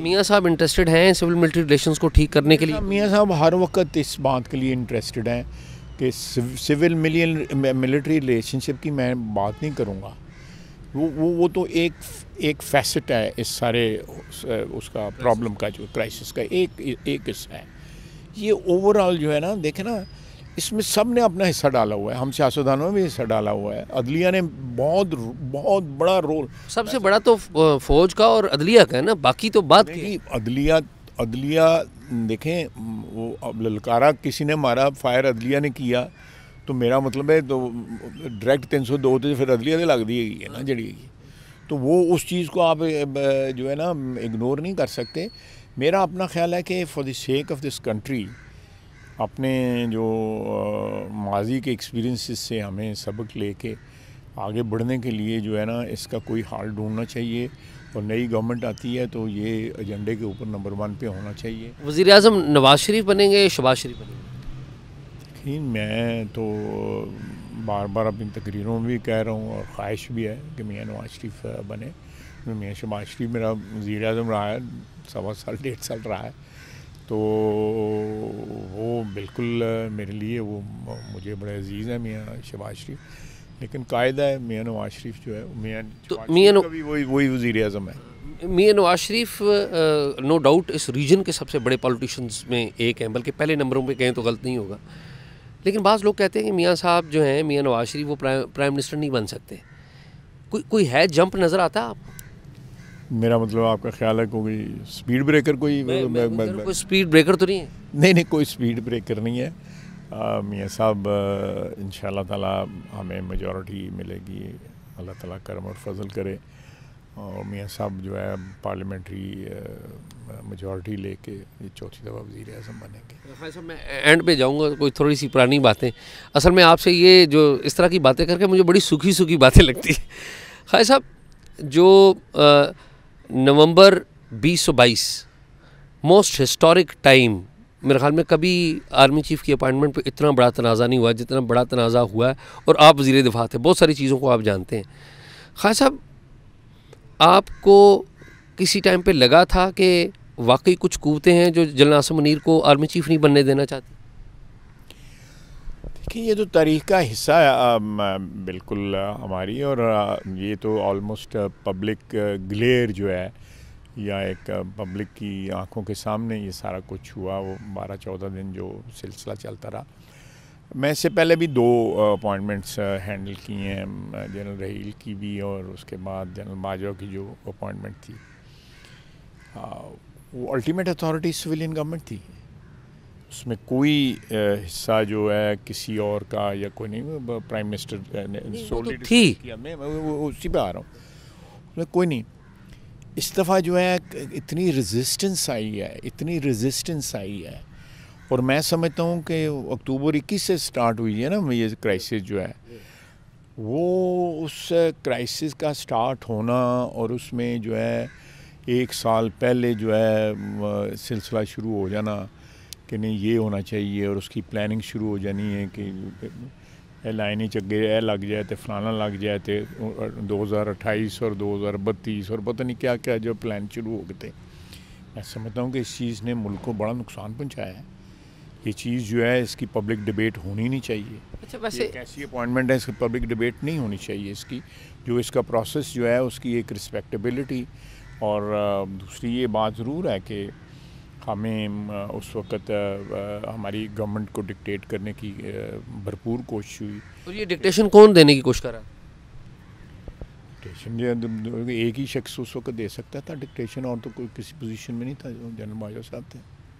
मियाँ साहब इंटरेस्टेड हैं सिविल मिलिट्री रिलेशंस को ठीक करने के लिए अच्छा, मियाँ साहब हर वक्त इस बात के लिए इंटरेस्टेड हैं कि सिविल मिलियन मिलिट्री रिलेशनशिप की मैं बात नहीं करूँगा वो वो वो तो एक एक फैसेट है इस सारे उसका प्रॉब्लम का जो क्राइसिस का एक एक हिस्सा है ये ओवरऑल जो है ना देखे ना इसमें सब ने अपना हिस्सा डाला हुआ है हम सियासतदानों में भी हिस्सा डाला हुआ है अदलिया ने बहुत बहुत बड़ा रोल सबसे बड़ा तो फौज का और अदलिया का है ना बाकी तो बात की अदलिया अदलिया देखें वो अब ललकारा किसी ने मारा फायर अदलिया ने किया तो मेरा मतलब है तो डायरेक्ट तीन सौ दो तो फिर अदलिया से दी है ना जड़ी तो वो उस चीज़ को आप जो है ना इग्नोर नहीं कर सकते मेरा अपना ख्याल है कि for the sake of this country अपने जो माजी के एक्सपीरियंसेस से हमें सबक लेके आगे बढ़ने के लिए जो है ना इसका कोई हाल ढूंढना चाहिए और नई गवर्नमेंट आती है तो ये एजेंडे के ऊपर नंबर वन पे होना चाहिए वज़ी अजम नवाज शरीफ बनेंगे या शबाज शरीफ बनेंगे देखिए मैं तो बार बार अपनी तकरीरों में भी कह रहा हूँ और ख्वाहिश भी है कि मियाँ नवाज शरीफ बने मियाँ शबाज शरीफ मेरा वज़ी अजम रहा है सवा साल डेढ़ साल रहा है तो वो बिल्कुल मेरे लिए वो मुझे बड़े अजीज़ हैं मियाँ शहबाज शरीफ लेकिन कायदा है मियाँ नवाज शरीफ जो है मियाँ तो मियाँ वही वही वज़ी अजम है मियाँ नवाज शरीफ नो डाउट इस रीजन के सबसे बड़े पॉलिटिशन में एक हैं बल्कि पहले नंबरों पे कहें तो गलत नहीं होगा लेकिन बाज़ लोग कहते हैं कि मियाँ साहब जो हैं मियाँ नवाज शरीफ वो प्राइम मिनिस्टर नहीं बन सकते कोई कोई है जंप नज़र आता आपको मेरा मतलब आपका ख्याल है कोई स्पीड ब्रेकर कोई मैं, मतलब मैं, मैं, मैं, कोई स्पीड ब्रेकर तो नहीं है नहीं नहीं कोई स्पीड ब्रेकर नहीं है मियाँ साहब इन ताला हमें मेजॉरिटी मिलेगी अल्लाह ताला करम और फजल करे और मियाँ साहब जो है पार्लियामेंट्री मेजॉरिटी लेके ये चौथी दफ़ा वजीर अजम बनेंगे साहब मैं एंड पे जाऊँगा कोई थोड़ी सी पुरानी बातें असल में आपसे ये जो इस तरह की बातें करके मुझे बड़ी सूखी सूखी बातें लगती है खाए साहब जो आ, नवंबर 2022 मोस्ट हिस्टोरिक टाइम मेरे ख्याल में कभी आर्मी चीफ़ की अपॉइंटमेंट पे इतना बड़ा तनाज़ा नहीं हुआ जितना बड़ा तनाज़ा हुआ है और आप वजीर दिफा थे बहुत सारी चीज़ों को आप जानते हैं खास साहब आपको किसी टाइम पे लगा था कि वाकई कुछ कूवते हैं जो जनरल आसम मुनीर को आर्मी चीफ़ नहीं बनने देना चाहते देखिए ये तो तारीख का हिस्सा है बिल्कुल हमारी और ये तो ऑलमोस्ट पब्लिक ग्लेयर जो है या एक पब्लिक की आंखों के सामने ये सारा कुछ हुआ वो बारह चौदह दिन जो सिलसिला चलता रहा मैं इससे पहले भी दो अपॉइंटमेंट्स हैंडल किए हैं जनरल रहील की भी और उसके बाद जनरल बाजवा की जो अपॉइंटमेंट थी आ, वो अल्टीमेट अथॉरिटी सिविलियन गवर्नमेंट थी उसमें कोई हिस्सा जो है किसी और का या कोई नहीं प्राइम मिनिस्टर ने तो थी मैं उसी पर आ रहा हूँ उसमें कोई नहीं इस दफ़ा जो है इतनी रेजिस्टेंस आई है इतनी रेजिस्टेंस आई है और मैं समझता हूँ कि अक्टूबर इक्कीस से स्टार्ट हुई है ना ये क्राइसिस जो है वो उस क्राइसिस का स्टार्ट होना और उसमें जो है एक साल पहले जो है सिलसिला शुरू हो जाना कि नहीं ये होना चाहिए और उसकी प्लानिंग शुरू हो जानी है कि यह आई चे ए लग जाए तो फलाना लग जाए तो दो हज़ार अट्ठाईस और दो हज़ार बत्तीस और पता नहीं क्या क्या जो प्लान शुरू हो गए थे मैं समझता हूँ कि इस चीज़ ने मुल्क को बड़ा नुकसान पहुँचाया है ये चीज़ जो है इसकी पब्लिक डिबेट होनी नहीं चाहिए अच्छा वैसे एक ऐसी अपॉइंटमेंट है इसकी पब्लिक डिबेट नहीं होनी चाहिए इसकी जो इसका प्रोसेस जो है उसकी एक रिस्पेक्टेबिलिटी और दूसरी ये बात ज़रूर है कि हमें उस वक्त हमारी गवर्नमेंट को डिक्टेट करने की भरपूर कोशिश हुई और ये डिक्टेशन कौन देने की कोशिश कर रहा डिक्टेशन एक ही शख्स उस वक्त दे सकता था डिक्टेशन और तो कोई किसी पोजीशन में नहीं था जनरल माजरा साहब थे